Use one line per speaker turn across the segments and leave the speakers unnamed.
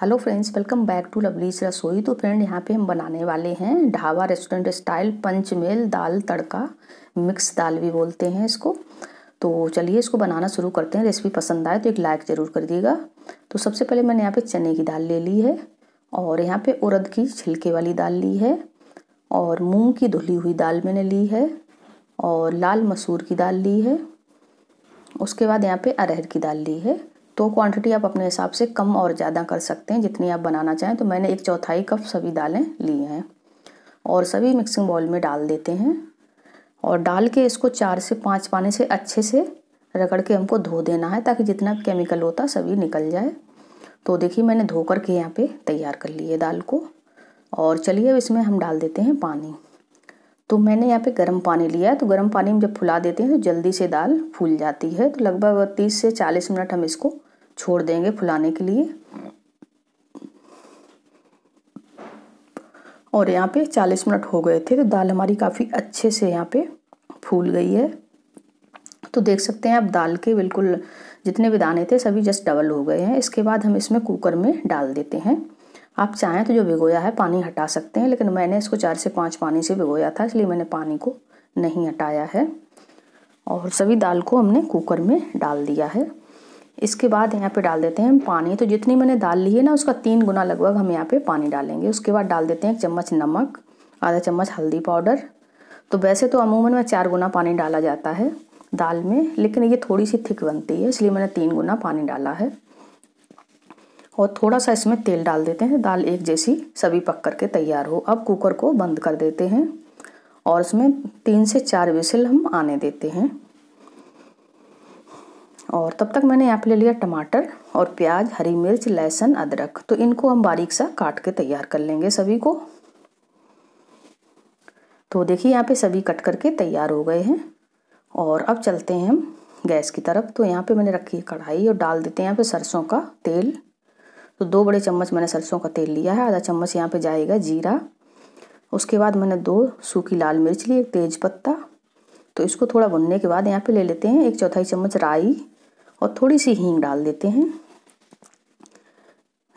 hello friends welcome back to Lovely's Rasoi तो friend यहाँ पे हम बनाने वाले हैं ढाबा रेस्टोरेंट स्टाइल पंचमेल दाल तड़का मिक्स दाल भी बोलते हैं इसको तो चलिए इसको बनाना शुरू करते हैं रेसिपी पसंद आए तो एक लाइक ज़रूर कर दिएगा तो सबसे पहले मैंने यहाँ पे चने की दाल ले ली है और यहाँ पर उड़द की छिलके वाली दाल ली है और मूँग की धुली हुई दाल मैंने ली है और लाल मसूर की दाल ली है उसके बाद यहाँ पर अरहर की दाल ली है तो क्वांटिटी आप अपने हिसाब से कम और ज़्यादा कर सकते हैं जितनी आप बनाना चाहें तो मैंने एक चौथाई कप सभी दालें ली हैं और सभी मिक्सिंग बॉल में डाल देते हैं और डाल के इसको चार से पाँच पानी से अच्छे से रगड़ के हमको धो देना है ताकि जितना केमिकल होता सभी निकल जाए तो देखिए मैंने धो कर के यहाँ पर तैयार कर ली है दाल को और चलिए अब इसमें हम डाल देते हैं पानी तो मैंने यहाँ पे गर्म पानी लिया है तो गर्म पानी में जब फुला देते हैं तो जल्दी से दाल फूल जाती है तो लगभग तीस से चालीस मिनट हम इसको छोड़ देंगे फुलाने के लिए और यहाँ पे 40 मिनट हो गए थे तो दाल हमारी काफ़ी अच्छे से यहाँ पे फूल गई है तो देख सकते हैं आप दाल के बिल्कुल जितने भी दाने थे सभी जस्ट डबल हो गए हैं इसके बाद हम इसमें कुकर में डाल देते हैं आप चाहें तो जो भिगोया है पानी हटा सकते हैं लेकिन मैंने इसको चार से पाँच पानी से भिगोया था इसलिए मैंने पानी को नहीं हटाया है और सभी दाल को हमने कुकर में डाल दिया है इसके बाद यहाँ पे डाल देते हैं पानी तो जितनी मैंने दाल ली है ना उसका तीन गुना लगभग हम यहाँ पे पानी डालेंगे उसके बाद डाल देते हैं एक चम्मच नमक आधा चम्मच हल्दी पाउडर तो वैसे तो अमूमन में चार गुना पानी डाला जाता है दाल में लेकिन ये थोड़ी सी थिक बनती है इसलिए मैंने तीन गुना पानी डाला है और थोड़ा सा इसमें तेल डाल देते हैं दाल एक जैसी सभी पक कर के तैयार हो अब कुकर को बंद कर देते हैं और इसमें तीन से चार विसिल हम आने देते हैं और तब तक मैंने यहाँ पे ले लिया टमाटर और प्याज हरी मिर्च लहसुन अदरक तो इनको हम बारीक सा काट के तैयार कर लेंगे सभी को तो देखिए यहाँ पे सभी कट करके तैयार हो गए हैं और अब चलते हैं हम गैस की तरफ तो यहाँ पे मैंने रखी है कढ़ाई और डाल देते हैं यहाँ पे सरसों का तेल तो दो बड़े चम्मच मैंने सरसों का तेल लिया है आधा चम्मच यहाँ पे जाएगा जीरा उसके बाद मैंने दो सूखी लाल मिर्च ली एक तेज़ पत्ता तो इसको थोड़ा भुनने के बाद यहाँ पे ले लेते हैं एक चौथाई चम्मच राई और थोड़ी सी हींग डाल देते हैं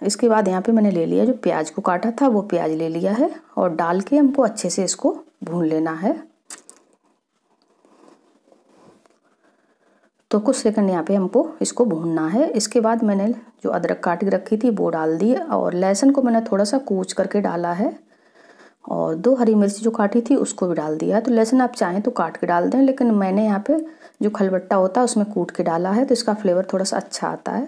इसके बाद यहाँ पे मैंने ले लिया जो प्याज को काटा था वो प्याज ले लिया है और डाल के हमको अच्छे से इसको भून लेना है तो कुछ सेकंड यहाँ पे हमको इसको भूनना है इसके बाद मैंने जो अदरक काट के रखी थी वो डाल दी और लहसुन को मैंने थोड़ा सा कूच करके डाला है और दो हरी मिर्ची जो काटी थी उसको भी डाल दिया तो लहसुन आप चाहें तो काट के डाल दें लेकिन मैंने यहाँ पे जो खलबट्टा होता है उसमें कूट के डाला है तो इसका फ्लेवर थोड़ा सा अच्छा आता है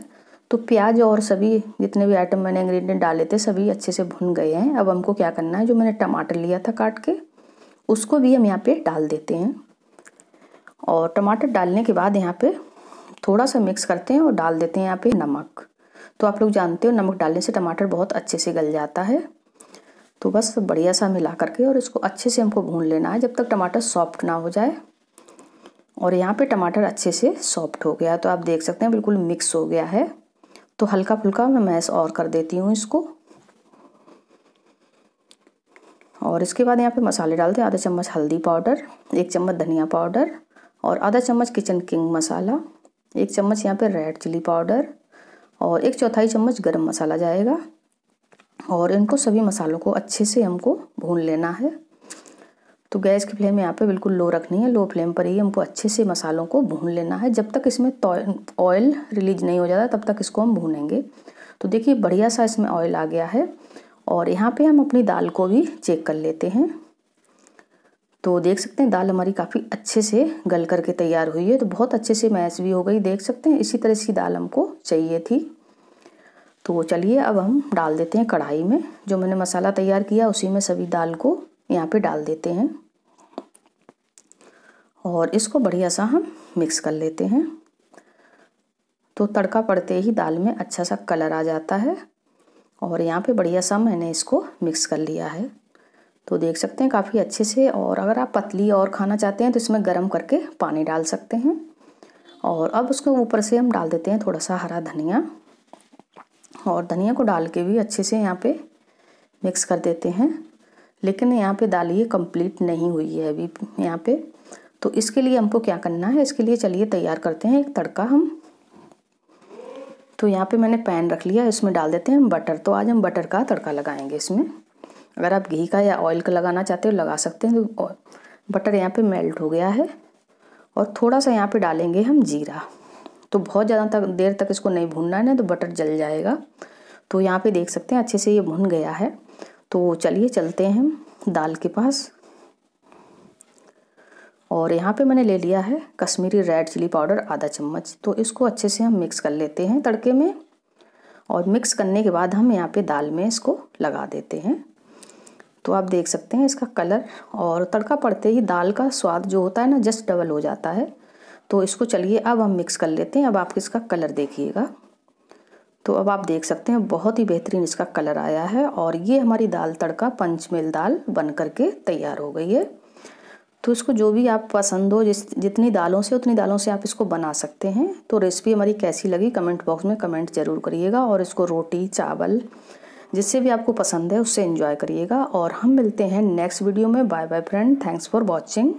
तो प्याज और सभी जितने भी आइटम मैंने इंग्रेडिएंट डाले थे सभी अच्छे से भुन गए हैं अब हमको क्या करना है जो मैंने टमाटर लिया था काट के उसको भी हम यहाँ पर डाल देते हैं और टमाटर डालने के बाद यहाँ पर थोड़ा सा मिक्स करते हैं और डाल देते हैं यहाँ पर नमक तो आप लोग जानते हो नमक डालने से टमाटर बहुत अच्छे से गल जाता है तो बस बढ़िया सा मिला करके और इसको अच्छे से हमको भून लेना है जब तक टमाटर सॉफ्ट ना हो जाए और यहाँ पे टमाटर अच्छे से सॉफ्ट हो गया तो आप देख सकते हैं बिल्कुल मिक्स हो गया है तो हल्का फुल्का मैं मैस और कर देती हूँ इसको और इसके बाद यहाँ पे मसाले डालते हैं आधा चम्मच हल्दी पाउडर एक चम्मच धनिया पाउडर और आधा चम्मच किचन किंग मसाला एक चम्मच यहाँ पे रेड चिली पाउडर और एक चौथाई चम्मच गरम मसाला जाएगा और इनको सभी मसालों को अच्छे से हमको भून लेना है तो गैस की फ्लेम यहाँ पे बिल्कुल लो रखनी है लो फ्लेम पर ही हमको अच्छे से मसालों को भून लेना है जब तक इसमें ऑयल रिलीज नहीं हो जाता तब तक इसको हम भूनेंगे तो देखिए बढ़िया सा इसमें ऑयल आ गया है और यहाँ पे हम अपनी दाल को भी चेक कर लेते हैं तो देख सकते हैं दाल हमारी काफ़ी अच्छे से गल करके तैयार हुई है तो बहुत अच्छे से मैश भी हो गई देख सकते हैं इसी तरह की दाल हमको चाहिए थी तो चलिए अब हम डाल देते हैं कढ़ाई में जो मैंने मसाला तैयार किया उसी में सभी दाल को यहाँ पे डाल देते हैं और इसको बढ़िया सा हम मिक्स कर लेते हैं तो तड़का पड़ते ही दाल में अच्छा सा कलर आ जाता है और यहाँ पे बढ़िया सा मैंने इसको मिक्स कर लिया है तो देख सकते हैं काफ़ी अच्छे से और अगर आप पतली और खाना चाहते हैं तो इसमें गर्म करके पानी डाल सकते हैं और अब उसके ऊपर से हम डाल देते हैं थोड़ा सा हरा धनिया और धनिया को डाल के भी अच्छे से यहाँ पे मिक्स कर देते हैं लेकिन यहाँ पे दाल ये कंप्लीट नहीं हुई है अभी यहाँ पे तो इसके लिए हमको क्या करना है इसके लिए चलिए तैयार करते हैं एक तड़का हम तो यहाँ पे मैंने पैन रख लिया इसमें डाल देते हैं बटर तो आज हम बटर का तड़का लगाएंगे इसमें अगर आप घी का या ऑयल का लगाना चाहते हो लगा सकते हैं तो बटर यहाँ पर मेल्ट हो गया है और थोड़ा सा यहाँ पर डालेंगे हम जीरा तो बहुत ज़्यादा तक देर तक इसको नहीं भूनना है ना तो बटर जल जाएगा तो यहाँ पे देख सकते हैं अच्छे से ये भुन गया है तो चलिए चलते हैं दाल के पास और यहाँ पे मैंने ले लिया है कश्मीरी रेड चिली पाउडर आधा चम्मच तो इसको अच्छे से हम मिक्स कर लेते हैं तड़के में और मिक्स करने के बाद हम यहाँ पे दाल में इसको लगा देते हैं तो आप देख सकते हैं इसका कलर और तड़का पड़ते ही दाल का स्वाद जो होता है ना जस्ट डबल हो जाता है तो इसको चलिए अब हम मिक्स कर लेते हैं अब आप इसका कलर देखिएगा तो अब आप देख सकते हैं बहुत ही बेहतरीन इसका कलर आया है और ये हमारी दाल तड़का पंचमेल दाल बन करके तैयार हो गई है तो इसको जो भी आप पसंद हो जिस जितनी दालों से उतनी दालों से आप इसको बना सकते हैं तो रेसिपी हमारी कैसी लगी कमेंट बॉक्स में कमेंट ज़रूर करिएगा और इसको रोटी चावल जिससे भी आपको पसंद है उससे इन्जॉय करिएगा और हम मिलते हैं नेक्स्ट वीडियो में bye bye friend thanks for watching